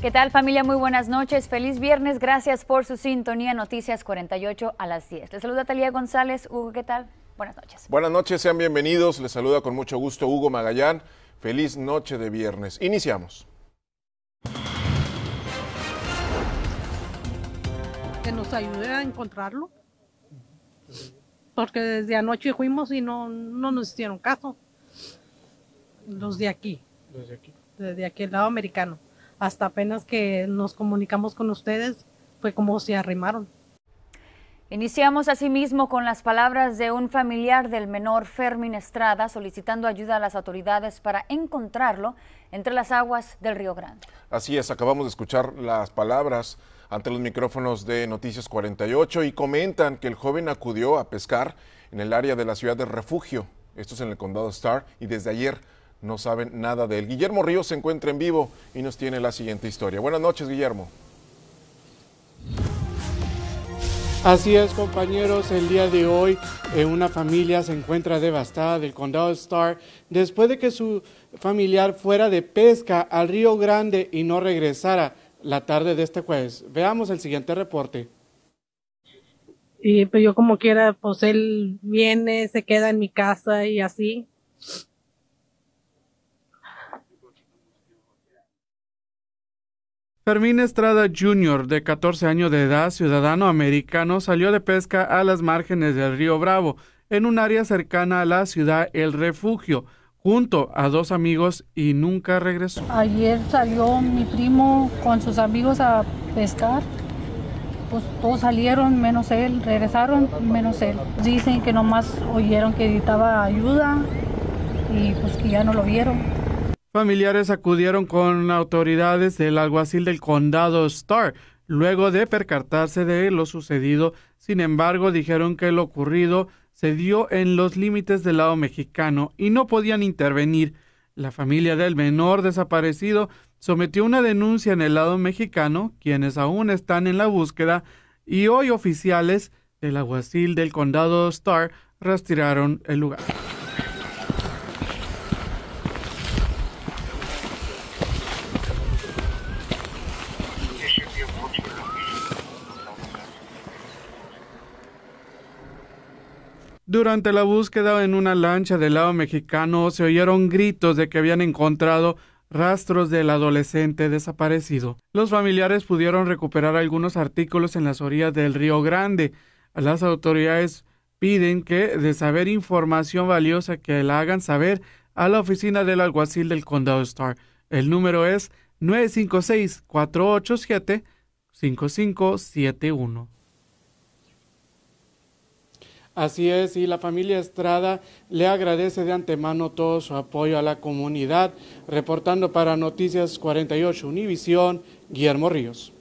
¿Qué tal familia? Muy buenas noches, feliz viernes, gracias por su sintonía, Noticias 48 a las 10. Les saluda Talía González, Hugo, ¿qué tal? Buenas noches. Buenas noches, sean bienvenidos, les saluda con mucho gusto Hugo Magallán, feliz noche de viernes, iniciamos. Que nos ayude a encontrarlo, porque desde anoche fuimos y no, no nos hicieron caso, los de aquí. de aquí. Desde aquí, el lado americano hasta apenas que nos comunicamos con ustedes, fue como se arrimaron. Iniciamos asimismo con las palabras de un familiar del menor Fermín Estrada solicitando ayuda a las autoridades para encontrarlo entre las aguas del Río Grande. Así es, acabamos de escuchar las palabras ante los micrófonos de Noticias 48 y comentan que el joven acudió a pescar en el área de la ciudad de Refugio, esto es en el condado Star, y desde ayer no saben nada de él. Guillermo Ríos se encuentra en vivo y nos tiene la siguiente historia. Buenas noches, Guillermo. Así es, compañeros, el día de hoy eh, una familia se encuentra devastada del condado Star después de que su familiar fuera de pesca al Río Grande y no regresara la tarde de este jueves. Veamos el siguiente reporte. Y pues yo como quiera, pues él viene, se queda en mi casa y así. Fermín Estrada Jr., de 14 años de edad, ciudadano americano, salió de pesca a las márgenes del río Bravo, en un área cercana a la ciudad El Refugio, junto a dos amigos y nunca regresó. Ayer salió mi primo con sus amigos a pescar. Pues todos salieron menos él, regresaron menos él. Dicen que nomás oyeron que gritaba ayuda y pues que ya no lo vieron. Familiares acudieron con autoridades del alguacil del condado Starr luego de percatarse de lo sucedido. Sin embargo, dijeron que lo ocurrido se dio en los límites del lado mexicano y no podían intervenir. La familia del menor desaparecido sometió una denuncia en el lado mexicano, quienes aún están en la búsqueda, y hoy oficiales del alguacil del condado Starr rastrearon el lugar. Durante la búsqueda en una lancha del lado mexicano se oyeron gritos de que habían encontrado rastros del adolescente desaparecido. Los familiares pudieron recuperar algunos artículos en las orillas del Río Grande. Las autoridades piden que, de saber información valiosa, que la hagan saber a la oficina del alguacil del condado Star. El número es 956-487-5571. Así es, y la familia Estrada le agradece de antemano todo su apoyo a la comunidad, reportando para Noticias 48 Univisión, Guillermo Ríos.